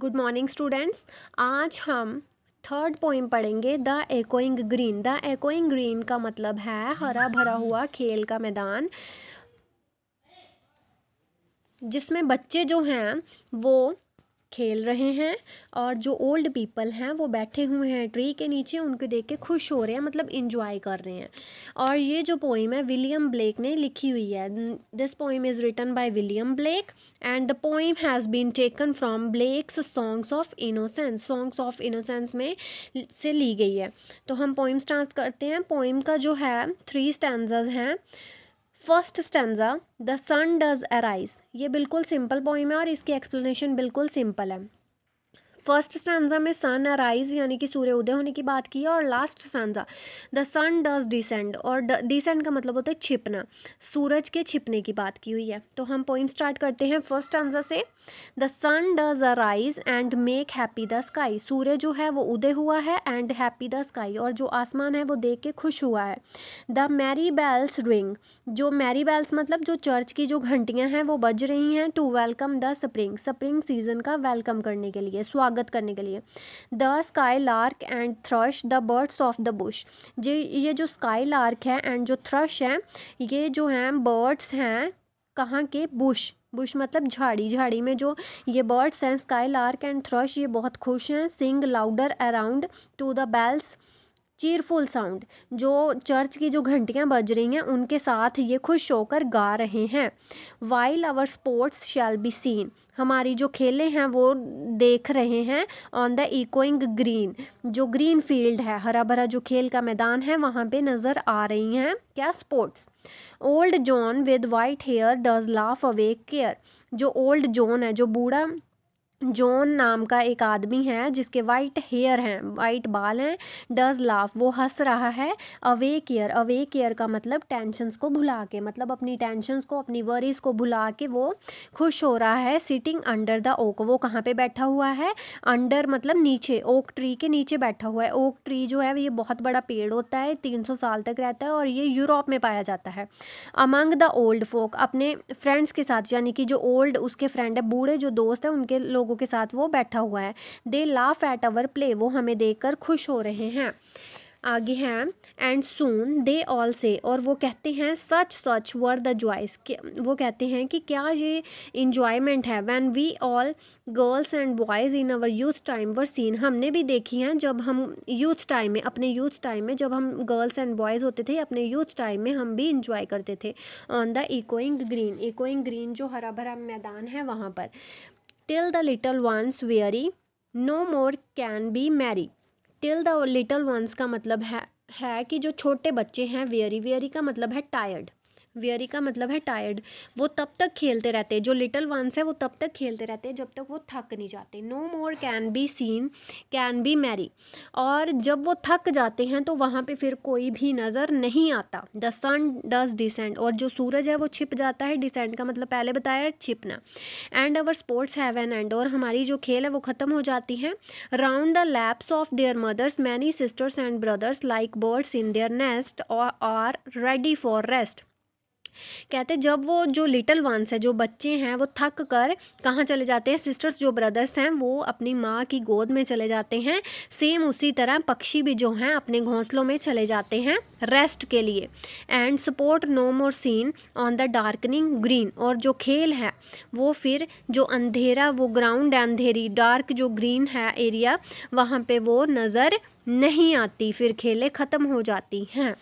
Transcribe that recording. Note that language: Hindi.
गुड मॉर्निंग स्टूडेंट्स आज हम थर्ड पोइम पढ़ेंगे the echoing green the echoing green का मतलब है हरा भरा हुआ खेल का मैदान जिसमें बच्चे जो हैं वो खेल रहे हैं और जो ओल्ड पीपल हैं वो बैठे हुए हैं ट्री के नीचे उनको देख के खुश हो रहे हैं मतलब इंजॉय कर रहे हैं और ये जो पोइम है विलियम ब्लेक ने लिखी हुई है this poem is written by William Blake and the poem has been taken from Blake's songs of innocence songs of innocence में से ली गई है तो हम पोइम्स ट्रांस करते हैं पोइम का जो है थ्री स्टैंड हैं first stanza the sun does arise ये बिल्कुल सिंपल पोइम है और इसकी एक्सप्लेनेशन बिल्कुल सिंपल है फर्स्ट स्टांजा में सन अराइज यानी कि सूर्य उदय होने की बात की है और last stanza the sun does descend और डिसेंड का मतलब होता है छिपना सूरज के छिपने की बात की हुई है तो हम पॉइंट स्टार्ट करते हैं फर्स्ट स्टांजा से the sun does arise and make happy the sky सूर्य जो है वो उदय हुआ है एंड हैप्पी द स्काई और जो आसमान है वो देख के खुश हुआ है द मैरी बेल्स रिंग जो मैरी बेल्स मतलब जो चर्च की जो घंटियाँ हैं वो बज रही हैं to welcome the spring spring season का वेलकम करने के लिए स्वागत स्वागत करने के लिए the skylark and thrush the birds of the bush ये ये जो स्काई लार्क है एंड जो थ्रश है ये जो हैं बर्ड्स हैं कहाँ के बुश बुश मतलब झाड़ी झाड़ी में जो ये बर्ड्स हैं स्काई लार्क एंड थ्रश ये बहुत खुश हैं sing louder around to the bells cheerful sound जो चर्च की जो घंटियाँ बज रही हैं उनके साथ ये खुश होकर गा रहे हैं while our sports shall be seen हमारी जो खेलें हैं वो देख रहे हैं ऑन द इकोइंग ग्रीन जो ग्रीन फील्ड है हरा भरा जो खेल का मैदान है वहाँ पे नज़र आ रही हैं क्या sports old John with white hair does laugh away care जो ओल्ड जॉन है जो बूढ़ा जॉन नाम का एक आदमी है जिसके वाइट हेयर हैं वाइट बाल हैं डज लाफ वो हंस रहा है अवे केयर अवे केयर का मतलब टेंशंस को भुला के मतलब अपनी टेंशंस को अपनी वरीज को भुला के वो खुश हो रहा है सिटिंग अंडर द ओक वो कहाँ पे बैठा हुआ है अंडर मतलब नीचे ओक ट्री के नीचे बैठा हुआ है ओक ट्री जो है ये बहुत बड़ा पेड़ होता है तीन सौ साल तक रहता है और ये यूरोप में पाया जाता है अमंग द ओल्ड फोक अपने फ्रेंड्स के साथ यानी कि जो ओल्ड उसके फ्रेंड है बूढ़े जो दोस्त हैं उनके लोगों लोगों के साथ वो बैठा हुआ है they laugh at our play वो हमें कर खुश हो रहे हैं आगे हैं एंड सून दे ऑल से और वो कहते हैं सच सच वर द जॉयस वो कहते हैं कि क्या ये इन्जॉयमेंट है when we all girls and boys in our youth time were seen हमने भी देखी हैं जब हम यूथ टाइम में अपने यूथ टाइम में जब हम गर्ल्स एंड बॉयज़ होते थे अपने यूथ टाइम में हम भी इंजॉय करते थे on the echoing green echoing green जो हरा भरा मैदान है वहाँ पर till the little ones weary no more can be merry till the little ones का मतलब है है कि जो छोटे बच्चे हैं वेयरी वेयरी का मतलब है टायर्ड वियरी का मतलब है टायर्ड वो तब तक खेलते रहते हैं जो लिटल वंस है वो तब तक खेलते रहते हैं जब तक वो थक नहीं जाते no more can be seen can be merry और जब वो थक जाते हैं तो वहाँ पे फिर कोई भी नज़र नहीं आता द सन डज डिसेंड और जो सूरज है वो छिप जाता है डिसेंड का मतलब पहले बताया छिपना and our sports have an end और हमारी जो खेल है वो ख़त्म हो जाती है round the laps of their mothers many sisters and brothers like birds in their nest और आर रेडी फॉर रेस्ट कहते जब वो जो लिटल वंस है जो बच्चे हैं वो थक कर कहाँ चले जाते हैं सिस्टर्स जो ब्रदर्स हैं वो अपनी माँ की गोद में चले जाते हैं सेम उसी तरह पक्षी भी जो हैं अपने घोंसलों में चले जाते हैं रेस्ट के लिए and sport no more seen on the darkening green और जो खेल है वो फिर जो अंधेरा वो ग्राउंड है अंधेरी डार्क जो ग्रीन है एरिया वहाँ पे वो नज़र नहीं आती फिर खेलें ख़त्म हो जाती हैं